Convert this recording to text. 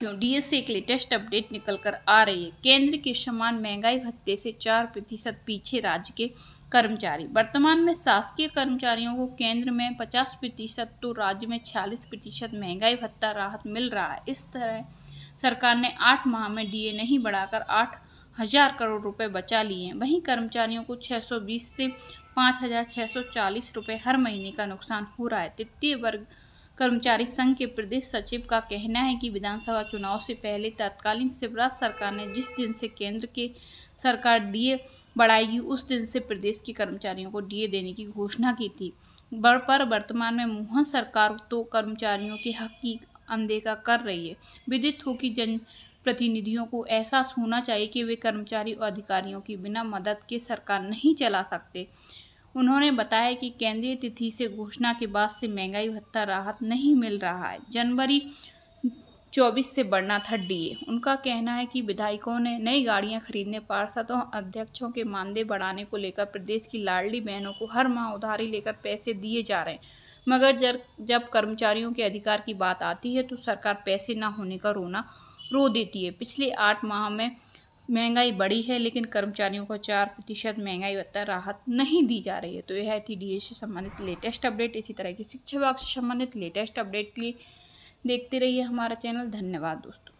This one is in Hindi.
क्यों डीएसए के लेटेस्ट अपडेट निकल कर आ रही है केंद्र के समान महंगाई भत्ते से चार प्रतिशत पीछे राज्य के कर्मचारी वर्तमान में शासकीय कर्मचारियों को केंद्र में पचास प्रतिशत तो राज्य में छियालीस प्रतिशत महंगाई भत्ता राहत मिल रहा है इस तरह सरकार ने आठ माह में डीए नहीं बढ़ाकर आठ हजार करोड़ रुपए बचा लिए वहीं कर्मचारियों को 620 से 5640 रुपए हर महीने का नुकसान हो रहा है तृतीय वर्ग कर्मचारी संघ के प्रदेश सचिव का कहना है कि विधानसभा चुनाव से पहले तत्कालीन शिवराज सरकार ने जिस दिन से केंद्र के सरकार डीए बढ़ाएगी उस दिन से प्रदेश के कर्मचारियों को डीए देने की घोषणा की थी पर वर्तमान में मोहन सरकार तो कर्मचारियों के हक की अनदेखा कर रही है विदित हो कि जन प्रतिनिधियों को एहसास होना चाहिए कि वे कर्मचारी और अधिकारियों की बिना मदद के सरकार नहीं चला सकते उन्होंने बताया कि केंद्रीय तिथि से घोषणा के बाद से महंगाई भत्ता राहत नहीं मिल रहा है जनवरी 24 से बढ़ना था डीए उनका कहना है कि विधायकों ने नई गाड़ियां खरीदने पार्षदों अध्यक्षों के मानदेय बढ़ाने को लेकर प्रदेश की लाडली बहनों को हर माह उधारी लेकर पैसे दिए जा रहे हैं मगर जब जब कर्मचारियों के अधिकार की बात आती है तो सरकार पैसे ना होने का रोना रो देती है पिछले आठ माह में महंगाई बढ़ी है लेकिन कर्मचारियों को चार प्रतिशत महंगाई भत्ता राहत नहीं दी जा रही है तो यह थी डी से संबंधित लेटेस्ट अपडेट इसी तरह की शिक्षा विभाग से संबंधित लेटेस्ट अपडेट के लिए देखते रहिए हमारा चैनल धन्यवाद दोस्तों